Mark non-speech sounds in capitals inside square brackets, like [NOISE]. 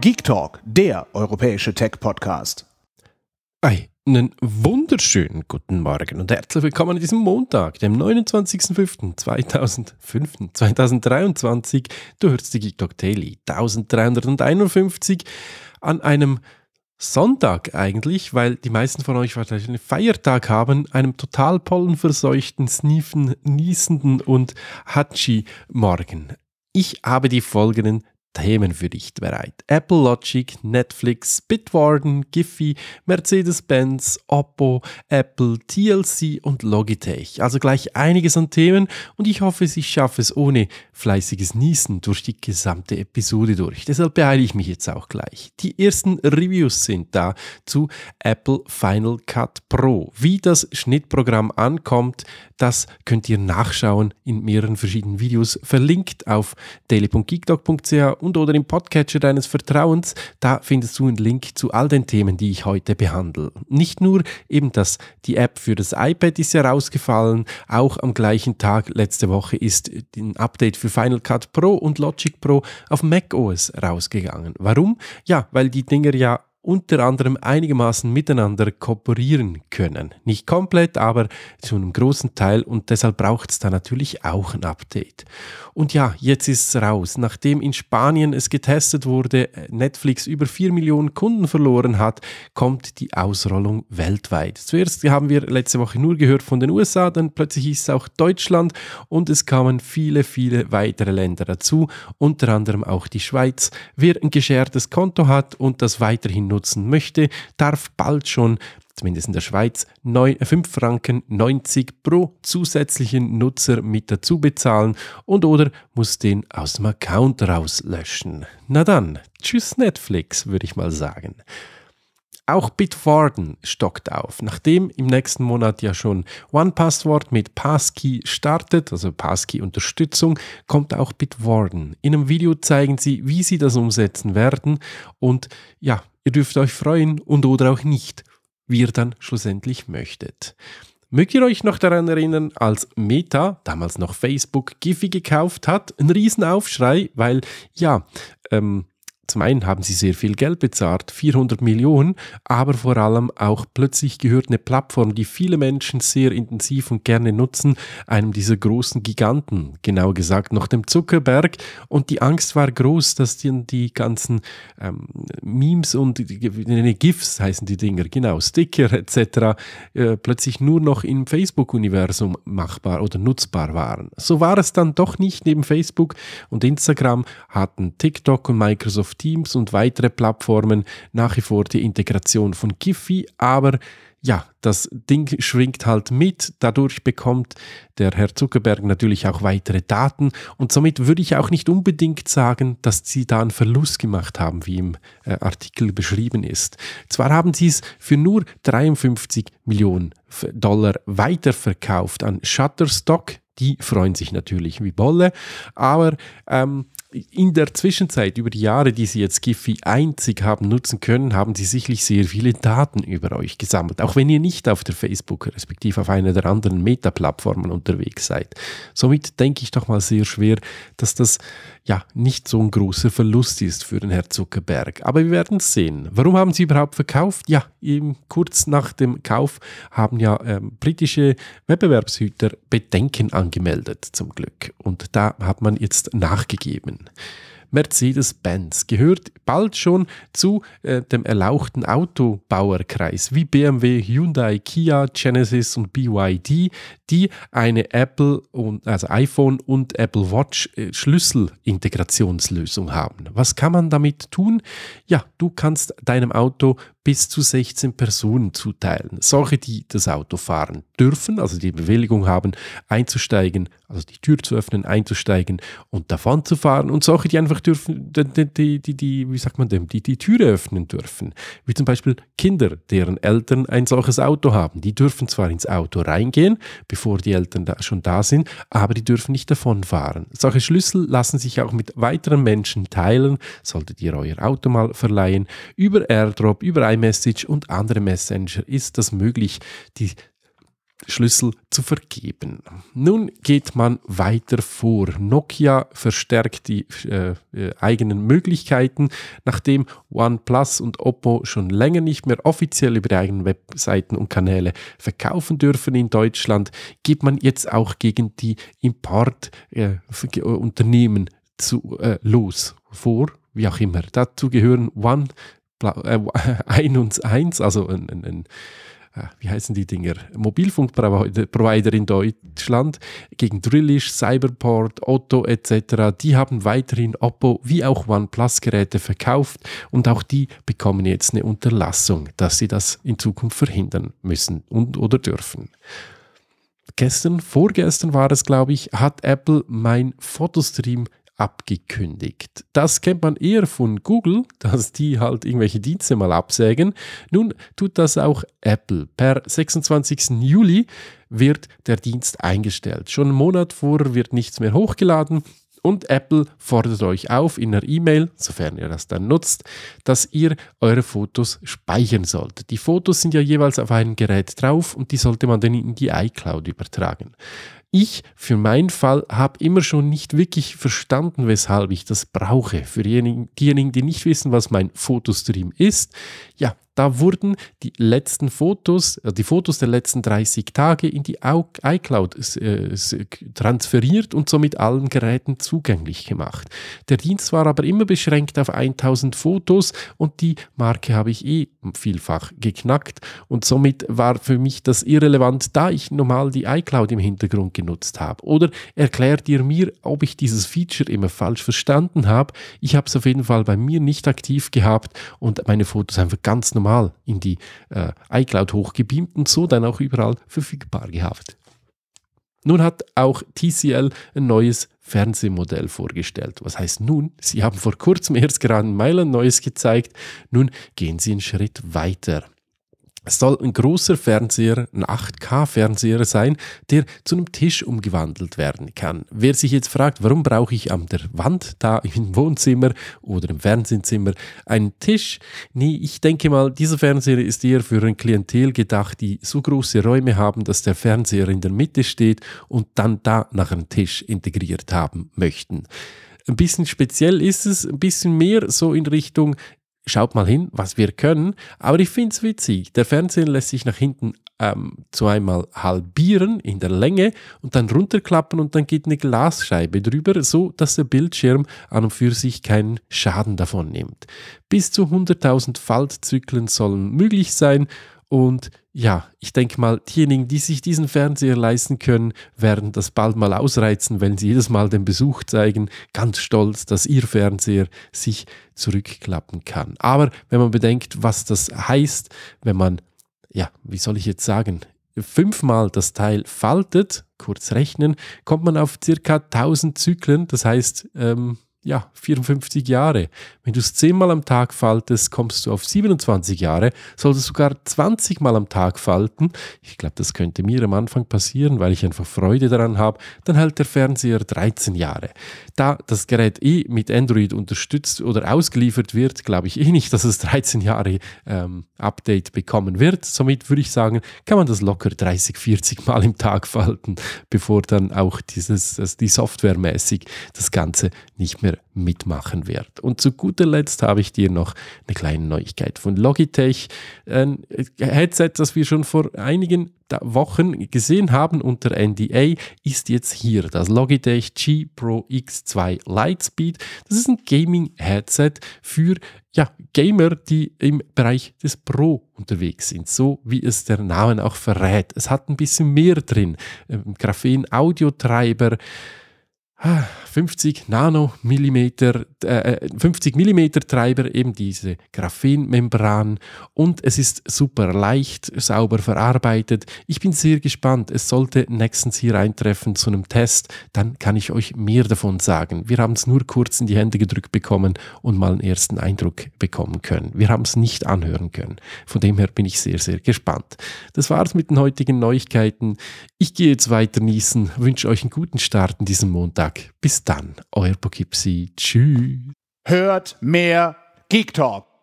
Geek Talk, der europäische Tech-Podcast. einen wunderschönen guten Morgen und herzlich willkommen an diesem Montag, dem 29.05.2023. Du hörst die Geek Talk Daily 1351 an einem Sonntag eigentlich, weil die meisten von euch wahrscheinlich einen Feiertag haben, einem total pollenverseuchten, sniefen, niesenden und Hatschi-Morgen. Ich habe die folgenden Themen für dich bereit. Apple Logic, Netflix, Bitwarden, Giphy, Mercedes-Benz, Oppo, Apple, TLC und Logitech. Also gleich einiges an Themen und ich hoffe, ich schaffe es ohne fleißiges Niesen durch die gesamte Episode durch. Deshalb beeile ich mich jetzt auch gleich. Die ersten Reviews sind da zu Apple Final Cut Pro. Wie das Schnittprogramm ankommt, das könnt ihr nachschauen in mehreren verschiedenen Videos, verlinkt auf daily.geekdog.ch und oder im Podcatcher deines Vertrauens. Da findest du einen Link zu all den Themen, die ich heute behandle. Nicht nur eben, dass die App für das iPad ist ja rausgefallen, auch am gleichen Tag letzte Woche ist ein Update für Final Cut Pro und Logic Pro auf macOS rausgegangen. Warum? Ja, weil die Dinger ja unter anderem einigermaßen miteinander kooperieren können. Nicht komplett, aber zu einem großen Teil und deshalb braucht es da natürlich auch ein Update. Und ja, jetzt ist es raus. Nachdem in Spanien es getestet wurde, Netflix über 4 Millionen Kunden verloren hat, kommt die Ausrollung weltweit. Zuerst haben wir letzte Woche nur gehört von den USA, dann plötzlich hieß es auch Deutschland und es kamen viele, viele weitere Länder dazu, unter anderem auch die Schweiz. Wer ein geschertes Konto hat und das weiterhin nutzt, benutzen möchte, darf bald schon zumindest in der Schweiz, 5 äh, Franken 90 pro zusätzlichen Nutzer mit dazu bezahlen und oder muss den aus dem Account rauslöschen. Na dann, tschüss Netflix, würde ich mal sagen. Auch Bitwarden stockt auf, nachdem im nächsten Monat ja schon OnePassword mit Passkey startet, also Passkey-Unterstützung, kommt auch Bitwarden. In einem Video zeigen sie, wie sie das umsetzen werden und ja, ihr dürft euch freuen und oder auch nicht, wie ihr dann schlussendlich möchtet. Mögt ihr euch noch daran erinnern, als Meta, damals noch Facebook, Giphy gekauft hat? Ein Riesenaufschrei, weil ja, ähm, zum einen haben sie sehr viel Geld bezahlt, 400 Millionen, aber vor allem auch plötzlich gehört eine Plattform, die viele Menschen sehr intensiv und gerne nutzen, einem dieser großen Giganten, genau gesagt noch dem Zuckerberg. Und die Angst war groß, dass die, die ganzen ähm, Memes und die, GIFs heißen die Dinger, genau, Sticker etc., äh, plötzlich nur noch im Facebook-Universum machbar oder nutzbar waren. So war es dann doch nicht neben Facebook und Instagram hatten TikTok und Microsoft Teams und weitere Plattformen nach wie vor die Integration von Giphy, aber ja, das Ding schwingt halt mit. Dadurch bekommt der Herr Zuckerberg natürlich auch weitere Daten. Und somit würde ich auch nicht unbedingt sagen, dass sie da einen Verlust gemacht haben, wie im äh, Artikel beschrieben ist. Zwar haben sie es für nur 53 Millionen Dollar weiterverkauft an Shutterstock. Die freuen sich natürlich wie Bolle, aber ähm, in der Zwischenzeit, über die Jahre, die Sie jetzt Giphy einzig haben nutzen können, haben Sie sicherlich sehr viele Daten über euch gesammelt, auch wenn ihr nicht auf der Facebook, respektive auf einer der anderen Meta-Plattformen unterwegs seid. Somit denke ich doch mal sehr schwer, dass das ja nicht so ein großer Verlust ist für den Herr Zuckerberg. Aber wir werden es sehen. Warum haben Sie überhaupt verkauft? Ja, eben kurz nach dem Kauf haben ja ähm, britische Wettbewerbshüter Bedenken angemeldet, zum Glück. Und da hat man jetzt nachgegeben. Konzern. Mercedes-Benz gehört bald schon zu äh, dem erlauchten Autobauerkreis wie BMW, Hyundai, Kia, Genesis und BYD, die eine Apple und also iPhone und Apple Watch äh, Schlüsselintegrationslösung haben. Was kann man damit tun? Ja, du kannst deinem Auto bis zu 16 Personen zuteilen. Solche, die das Auto fahren dürfen, also die Bewilligung haben, einzusteigen, also die Tür zu öffnen, einzusteigen und davon zu fahren. Und solche, die einfach dürfen, die, die, die, wie sagt man dem, die die Türe öffnen dürfen. Wie zum Beispiel Kinder, deren Eltern ein solches Auto haben. Die dürfen zwar ins Auto reingehen, bevor die Eltern da schon da sind, aber die dürfen nicht davon fahren. Solche Schlüssel lassen sich auch mit weiteren Menschen teilen. Solltet ihr euer Auto mal verleihen, über Airdrop, über iMessage und andere Messenger ist das möglich, die Schlüssel zu vergeben. Nun geht man weiter vor. Nokia verstärkt die äh, äh eigenen Möglichkeiten, nachdem OnePlus und Oppo schon länger nicht mehr offiziell über eigene Webseiten und Kanäle verkaufen dürfen in Deutschland, geht man jetzt auch gegen die Importunternehmen äh, äh, äh, los vor wie auch immer. Dazu gehören One, äh, 1, [LAUGHS] also ein, ein, ein äh, wie heißen die Dinger, Mobilfunkprovider in Deutschland, gegen Drillisch, Cyberport, Otto etc., die haben weiterhin Oppo wie auch OnePlus-Geräte verkauft und auch die bekommen jetzt eine Unterlassung, dass sie das in Zukunft verhindern müssen und oder dürfen. Gestern, vorgestern war es, glaube ich, hat Apple mein Fotostream abgekündigt. Das kennt man eher von Google, [LAUGHS] dass die halt irgendwelche Dienste mal absägen. Nun tut das auch Apple. Per 26. Juli wird der Dienst eingestellt. Schon einen Monat vor wird nichts mehr hochgeladen und Apple fordert euch auf in einer E-Mail, sofern ihr das dann nutzt, dass ihr eure Fotos speichern sollt. Die Fotos sind ja jeweils auf einem Gerät drauf und die sollte man dann in die iCloud übertragen. Ich für meinen Fall habe immer schon nicht wirklich verstanden, weshalb ich das brauche. Für diejenigen, die nicht wissen, was mein Fotostream ist, ja, da wurden die letzten Fotos, äh, die Fotos der letzten 30 Tage in die iCloud äh, transferiert und somit allen Geräten zugänglich gemacht. Der Dienst war aber immer beschränkt auf 1000 Fotos und die Marke habe ich eh vielfach geknackt und somit war für mich das irrelevant, da ich normal die iCloud im Hintergrund genutzt habe. Oder erklärt ihr mir, ob ich dieses Feature immer falsch verstanden habe? Ich habe es auf jeden Fall bei mir nicht aktiv gehabt und meine Fotos einfach ganz normal normal in die äh, iCloud hochgebeamt und so dann auch überall verfügbar gehabt. Nun hat auch TCL ein neues Fernsehmodell vorgestellt. Was heißt nun? Sie haben vor kurzem erst gerade ein Meilen Neues gezeigt. Nun gehen Sie einen Schritt weiter. Es soll ein großer Fernseher, ein 8K-Fernseher sein, der zu einem Tisch umgewandelt werden kann. Wer sich jetzt fragt, warum brauche ich an der Wand da im Wohnzimmer oder im Fernsehzimmer einen Tisch? Nee, ich denke mal, dieser Fernseher ist eher für ein Klientel gedacht, die so große Räume haben, dass der Fernseher in der Mitte steht und dann da nach einem Tisch integriert haben möchten ein bisschen speziell ist es, ein bisschen mehr so in Richtung schaut mal hin, was wir können. Aber ich finde es witzig. Der Fernseher lässt sich nach hinten ähm, zu einmal halbieren in der Länge und dann runterklappen und dann geht eine Glasscheibe drüber, so dass der Bildschirm an und für sich keinen Schaden davon nimmt. Bis zu 100.000 Faltzyklen sollen möglich sein und ja, ich denke mal, diejenigen, die sich diesen Fernseher leisten können, werden das bald mal ausreizen, wenn sie jedes Mal den Besuch zeigen, ganz stolz, dass ihr Fernseher sich zurückklappen kann. Aber wenn man bedenkt, was das heißt, wenn man, ja, wie soll ich jetzt sagen, fünfmal das Teil faltet, kurz rechnen, kommt man auf circa 1000 Zyklen. Das heißt, ähm, ja, 54 Jahre. Wenn du es 10 Mal am Tag faltest, kommst du auf 27 Jahre. Solltest du sogar 20 Mal am Tag falten, ich glaube, das könnte mir am Anfang passieren, weil ich einfach Freude daran habe, dann hält der Fernseher 13 Jahre. Da das Gerät eh mit Android unterstützt oder ausgeliefert wird, glaube ich eh nicht, dass es 13 Jahre ähm, Update bekommen wird. Somit würde ich sagen, kann man das locker 30, 40 Mal im Tag falten, bevor dann auch dieses, also die mäßig das Ganze nicht mehr mitmachen wird. Und zu guter Letzt habe ich dir noch eine kleine Neuigkeit von Logitech, ein Headset, das wir schon vor einigen Wochen gesehen haben unter NDA, ist jetzt hier das Logitech G Pro X2 Lightspeed. Das ist ein Gaming-Headset für ja, Gamer, die im Bereich des Pro unterwegs sind, so wie es der Name auch verrät. Es hat ein bisschen mehr drin, ähm, Graphen, Audiotreiber. Ah 50 Nanomillimeter, äh, 50 äh, Millimeter Treiber, eben diese Graphenmembran. Und es ist super leicht, sauber verarbeitet. Ich bin sehr gespannt. Es sollte nächstens hier eintreffen zu einem Test. Dann kann ich euch mehr davon sagen. Wir haben es nur kurz in die Hände gedrückt bekommen und mal einen ersten Eindruck bekommen können. Wir haben es nicht anhören können. Von dem her bin ich sehr, sehr gespannt. Das war's mit den heutigen Neuigkeiten. Ich gehe jetzt weiter niesen, wünsche euch einen guten Start in diesem Montag. Bis dann, euer Bugipsi. Tschüss. Hört mehr Geek Talk.